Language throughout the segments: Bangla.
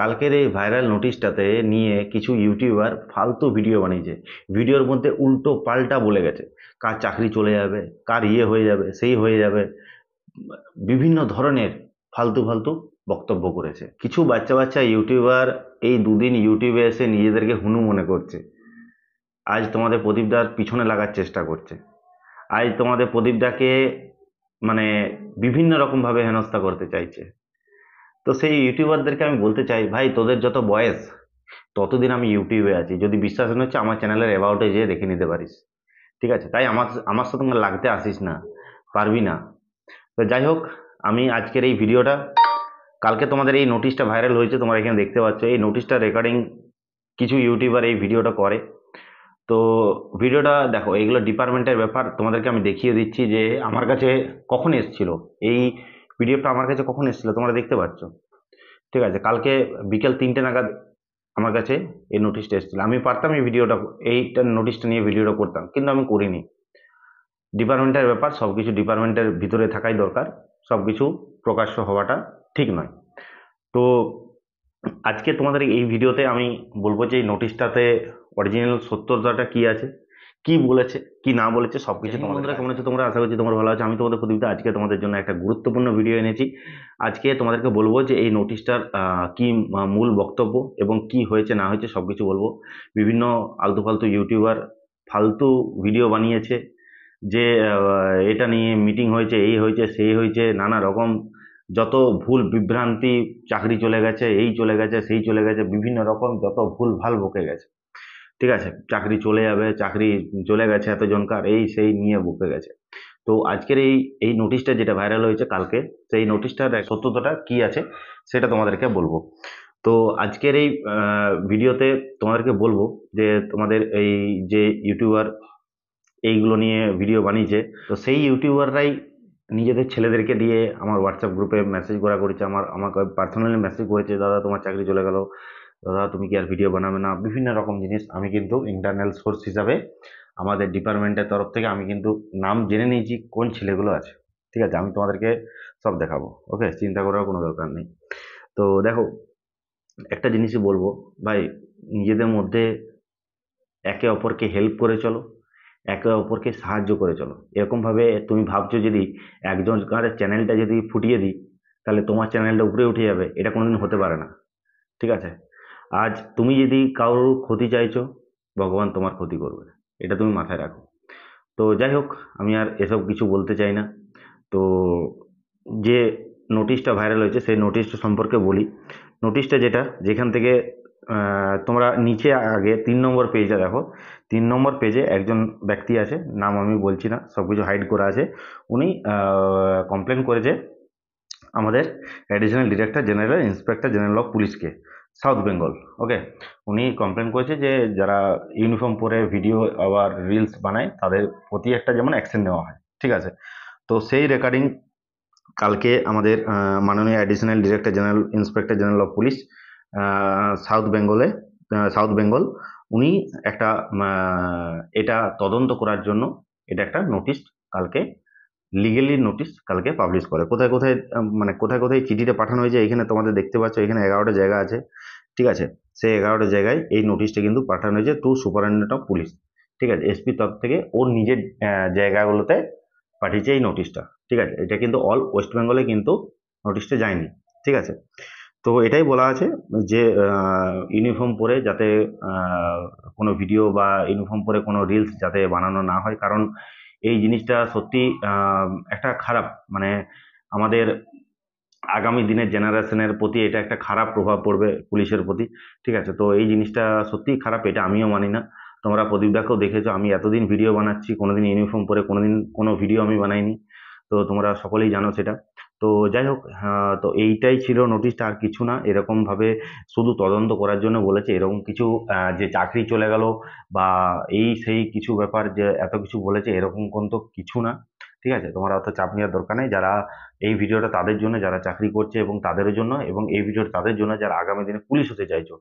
কালকের এই ভাইরাল নোটিশটাতে নিয়ে কিছু ইউটিউবার ফালতু ভিডিও বানিয়েছে ভিডিওর মধ্যে উল্টো পাল্টা বলে গেছে কার চাকরি চলে যাবে কার ইয়ে হয়ে যাবে সেই হয়ে যাবে বিভিন্ন ধরনের ফালতু ফালতু বক্তব্য করেছে কিছু বাচ্চা বাচ্চা ইউটিউবার এই দুদিন ইউটিউবে এসে নিজেদেরকে হুনু মনে করছে আজ তোমাদের প্রদীপদার পিছনে লাগার চেষ্টা করছে আজ তোমাদের প্রদীপদাকে মানে বিভিন্ন রকমভাবে হেনস্থা করতে চাইছে তো সেই ইউটিউবারদেরকে আমি বলতে চাই ভাই তোদের যত বয়স ততদিন আমি ইউটিউবে আছি যদি বিশ্বাস না হচ্ছে আমার চ্যানেলের অ্যাবাউটে যেয়ে দেখে নিতে পারিস ঠিক আছে তাই আমার আমার সাথে তোমরা লাগতে আসিস না পারবি না তো যাই হোক আমি আজকের এই ভিডিওটা কালকে তোমাদের এই নোটিশটা ভাইরাল হয়েছে তোমরা এখানে দেখতে পাচ্ছ এই নোটিশটা রেকর্ডিং কিছু ইউটিউবার এই ভিডিওটা করে তো ভিডিওটা দেখো এগুলো ডিপার্টমেন্টের ব্যাপার তোমাদেরকে আমি দেখিয়ে দিচ্ছি যে আমার কাছে কখন এসছিল এই পিডিএফটা আমার কাছে কখন এসেছিলো তোমরা দেখতে পাচ্ছ ঠিক আছে কালকে বিকেল তিনটে নাগাদ আমার কাছে এই নোটিশটা এসেছিল আমি পারতাম এই ভিডিওটা এইটা নোটিশটা নিয়ে ভিডিওটা করতাম কিন্তু আমি করিনি ডিপার্টমেন্টের ব্যাপার সব কিছু ডিপার্টমেন্টের ভিতরে থাকাই দরকার সব কিছু প্রকাশ্য হওয়াটা ঠিক নয় তো আজকে তোমাদের এই ভিডিওতে আমি বলবো যে এই নোটিশটাতে অরিজিনাল সত্যতাটা কী আছে কি বলেছে কি না বলেছে সব কিছু তোমাদের কেমন আছে তোমরা আশা করছি তোমরা ভালো আছে আমি তোমাদের প্রদীপটা আজকে তোমাদের জন্য একটা গুরুত্বপূর্ণ ভিডিও এনেছি আজকে তোমাদেরকে বলবো যে এই নোটিশটার কি মূল বক্তব্য এবং কি হয়েছে না হয়েছে সব কিছু বলবো বিভিন্ন আলতু ফালতু ইউটিউবার ফালতু ভিডিও বানিয়েছে যে এটা নিয়ে মিটিং হয়েছে এই হয়েছে সেই হয়েছে নানা রকম যত ভুল বিভ্রান্তি চাকরি চলে গেছে এই চলে গেছে সেই চলে গেছে বিভিন্ন রকম যত ভুল ভাল বকে গেছে ঠিক আছে চাকরি চলে যাবে চাকরি চলে গেছে এতজনকার এই সেই নিয়ে বুকে গেছে তো আজকের এই এই নোটিশটা যেটা ভাইরাল হয়েছে কালকে সেই নোটিশটার সত্যতাটা কি আছে সেটা তোমাদেরকে বলবো তো আজকের এই ভিডিওতে তোমাদেরকে বলবো যে তোমাদের এই যে ইউটিউবার এইগুলো নিয়ে ভিডিও বানিয়েছে তো সেই ইউটিউবাররাই নিজেদের ছেলেদেরকে দিয়ে আমার হোয়াটসঅ্যাপ গ্রুপে মেসেজ করা করেছে আমার আমাকে পার্সোনালি মেসেজ করেছে দাদা তোমার চাকরি চলে গেল দাদা তুমি কি আর ভিডিও বানাবে না বিভিন্ন রকম জিনিস আমি কিন্তু ইন্টারনাল সোর্স হিসাবে আমাদের ডিপার্টমেন্টের তরফ থেকে আমি কিন্তু নাম জেনে নিয়েছি কোন ছেলেগুলো আছে ঠিক আছে আমি তোমাদেরকে সব দেখাবো ওকে চিন্তা করার কোনো দরকার নেই তো দেখো একটা জিনিসই বলবো ভাই নিজেদের মধ্যে একে অপরকে হেল্প করে চলো একে অপরকে সাহায্য করে চলো এরকমভাবে তুমি ভাবছো যদি একজন কার চ্যানেলটা যদি ফুটিয়ে দিই তাহলে তোমার চ্যানেলটা উপরে উঠে যাবে এটা কোনোদিন হতে পারে না ঠিক আছে আজ তুমি যদি কারোর ক্ষতি চাইছো ভগবান তোমার ক্ষতি করবে এটা তুমি মাথায় রাখো তো যাই হোক আমি আর এসব কিছু বলতে চাই না তো যে নোটিশটা ভাইরাল হয়েছে সেই নোটিশটা সম্পর্কে বলি নোটিশটা যেটা যেখান থেকে তোমরা নিচে আগে তিন নম্বর পেজটা দেখো তিন নম্বর পেজে একজন ব্যক্তি আছে নাম আমি বলছি না সব কিছু হাইড করা আছে উনি কমপ্লেন করেছে আমাদের additional director general inspector general of পুলিশকে সাউথ বেঙ্গল ওকে উনি কমপ্লেন করেছে যে যারা ইউনিফর্ম পরে ভিডিও আবার রিলস বানায় তাদের প্রতি একটা যেমন অ্যাকশন নেওয়া হয় ঠিক আছে তো সেই রেকর্ডিং কালকে আমাদের মাননীয় additional director general inspector general of police south বেঙ্গলে সাউথ বেঙ্গল উনি একটা এটা তদন্ত করার জন্য এটা একটা নোটিশ কালকে লিগেলি নোটিশ কালকে পাবলিশ করে কোথায় কোথায় মানে কোথায় কোথায় চিঠিটা পাঠানো হয়েছে এখানে তোমাদের দেখতে পাচ্ছ এখানে এগারোটা জায়গা আছে ঠিক আছে সেই এগারোটা জায়গায় এই নোটিশটা কিন্তু পাঠানো হয়েছে টু সুপারিনটেন্ডেন্ট অফ পুলিশ ঠিক আছে এসপি তরফ থেকে ওর নিজের জায়গাগুলোতে পাঠিয়েছে এই নোটিশটা ঠিক আছে এটা কিন্তু অল ওয়েস্ট বেঙ্গলে কিন্তু নোটিশটা যায়নি ঠিক আছে তো এটাই বলা আছে যে ইউনিফর্ম পরে যাতে কোনো ভিডিও বা ইউনিফর্ম পরে কোনো রিলস যাতে বানানো না হয় কারণ এই জিনিসটা সত্যি একটা খারাপ মানে আমাদের আগামী দিনের জেনারেশনের প্রতি এটা একটা খারাপ প্রভাব পড়বে পুলিশের প্রতি ঠিক আছে তো এই জিনিসটা সত্যিই খারাপ এটা আমিও মানি না তোমরা প্রদীপদাকেও দেখেছো আমি এতদিন ভিডিও বানাচ্ছি কোনোদিন ইউনিফর্ম পরে কোনোদিন কোনো ভিডিও আমি বানাইনি তো তোমরা সকলেই জানো সেটা তো যাই হোক হ্যাঁ, তো এইটাই ছিল নোটিশটা আর কিছু না এরকমভাবে শুধু তদন্ত করার জন্য বলেছে এরকম কিছু যে চাকরি চলে গেল বা এই সেই কিছু ব্যাপার যে এত কিছু বলেছে এরকম কোন তো কিছু না ঠিক আছে তোমার অত চাপ নেওয়ার দরকার নেই যারা এই ভিডিওটা তাদের জন্য যারা চাকরি করছে এবং তাদের জন্য এবং এই ভিডিওটা তাদের জন্য যারা আগামী দিনে পুলিশ হতে চাইছো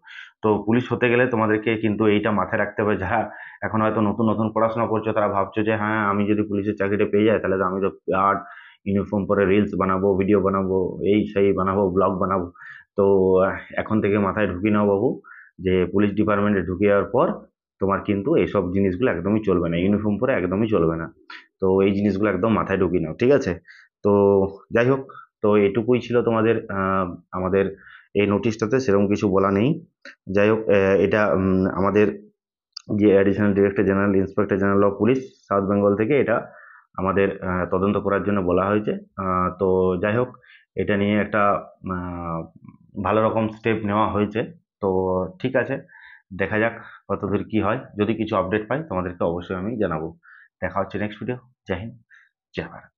তো পুলিশ হতে গেলে তোমাদেরকে কিন্তু এইটা মাথায় রাখতে হবে যারা এখন হয়তো নতুন নতুন পড়াশোনা করছো তারা ভাবছো যে হ্যাঁ আমি যদি পুলিশের চাকরিটা পেয়ে যাই তাহলে তো আমি তো আর ইউনিফর্ম পরে রিলস বানাবো ভিডিও বানাবো এই সেই বানাবো ব্লগ বানাবো তো এখন থেকে মাথায় ঢুকি নাও বাবু যে পুলিশ ডিপার্টমেন্টে ঢুকে যাওয়ার পর তোমার কিন্তু এইসব জিনিসগুলো একদমই চলবে না ইউনিফর্ম পরে একদমই চলবে না তো এই জিনিসগুলো একদম মাথায় ঢুকি নাও ঠিক আছে তো যাই হোক তো এটুকুই ছিল তোমাদের আমাদের এই নোটিশটাতে সেরকম কিছু বলা নেই যাই হোক এটা আমাদের যে additional director general inspector general of police south Bengal থেকে এটা আমাদের তদন্ত করার জন্য বলা হয়েছে তো যাই হোক এটা নিয়ে একটা ভালো রকম স্টেপ নেওয়া হয়েছে তো ঠিক আছে দেখা যাক কতদূর কী হয় যদি কিছু আপডেট পাই তোমাদেরকে অবশ্যই আমি জানাবো দেখা হচ্ছে নেক্সট ভিডিও জয় হিন্দ জয় ভারত